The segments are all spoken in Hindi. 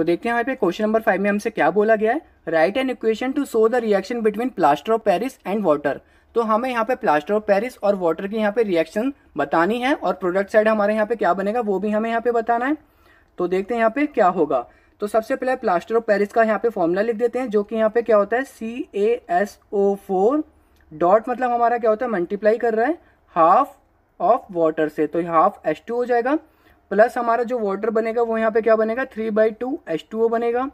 तो देखते हैं यहाँ पे क्वेश्चन नंबर फाइव में हमसे क्या बोला गया है write an equation to show the reaction between plaster of Paris and water तो हमें यहाँ पे प्लास्टर ऑफ पेरिस और वाटर की यहाँ पे रिएक्शन बतानी है और प्रोडक्ट साइड हमारे यहाँ पे क्या बनेगा वो भी हमें यहाँ पे बताना है तो देखते हैं यहाँ पे क्या होगा तो सबसे पहले प्लास्टर ऑफ पेरिस का यहाँ पे फॉर्मूला लिख देते हैं जो कि यहाँ पे क्या होता है C A S O four dot मतलब हमारा क्या होता है मल्टीप्लाई कर रहा है हाफ ऑफ वाटर से तो हाफ एस टू हो जाएगा प्लस हमारा जो वाटर बनेगा वो यहाँ पे क्या बनेगा three by two H two O बनेगा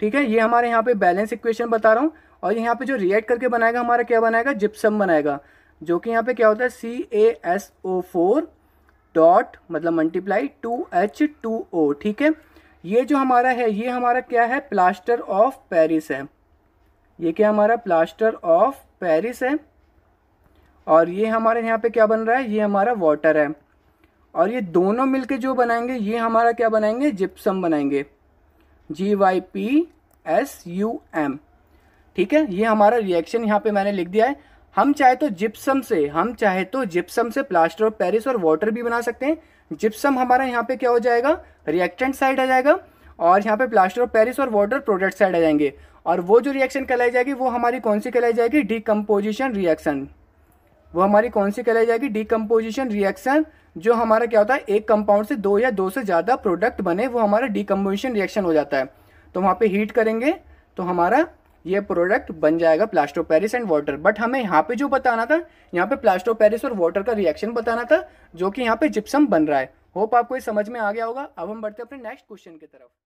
ठीक है ये हमारे यहाँ पे बैलेंस इक्वेशन बता रहा हूँ और यहाँ पे जो रिएक्ट करके बनाएगा हमारा क्या बनाएगा जिप्सम बनाएगा जो कि यहाँ पे क्या होता है C A S O four dot मतलब multiply two H two O ठीक है ये जो हमारा है ये हमारा क्या है प्लास्टर ऑफ पेरिस है ये क्या हमारा प्लास्टर ऑफ पेरिस है और ये हमारे यहाँ पे क्या बन रहा है ये हमारा वाटर है और ये दोनों मिलके जो बनाएंगे ये हमारा क्या बनाएंगे जिप्सम बनाएंगे G Y P S U M ठीक है ये हमारा रिएक्शन यहाँ पे मैंने लिख दिया है हम चाहे तो जिप्सम से हम चाहे तो जिप्सम से प्लास्टर ऑफ पेरिस और वाटर भी बना सकते हैं जिप्सम हमारा यहाँ पे क्या हो जाएगा रिएक्टेंट साइड आ जाएगा और यहाँ पे प्लास्टर ऑफ पेरिस और वाटर प्रोडक्ट साइड आ जाएंगे और वो जो रिएक्शन कहलाई जाएगी वो हमारी कौन सी कहलाई जाएगी डिकम्पोजिशन रिएक्शन वो हमारी कौन सी कहलाई जाएगी डिकम्पोजिशन रिएक्शन जो हमारा क्या होता है एक कंपाउंड से दो या दो से ज़्यादा प्रोडक्ट बने वो हमारा डिकम्पोजिशन रिएक्शन हो जाता है तो वहाँ पे हीट करेंगे तो हमारा ये प्रोडक्ट बन जाएगा plaster Paris and water but हमें यहाँ पे जो बताना था यहाँ पे प्लास्टो पैरिस और वाटर का रिएक्शन बताना था जो कि यहाँ पे जिप्सम बन रहा है होप आपको ये समझ में आ गया होगा अब हम बढ़ते हैं अपने नेक्स्ट क्वेश्चन की तरफ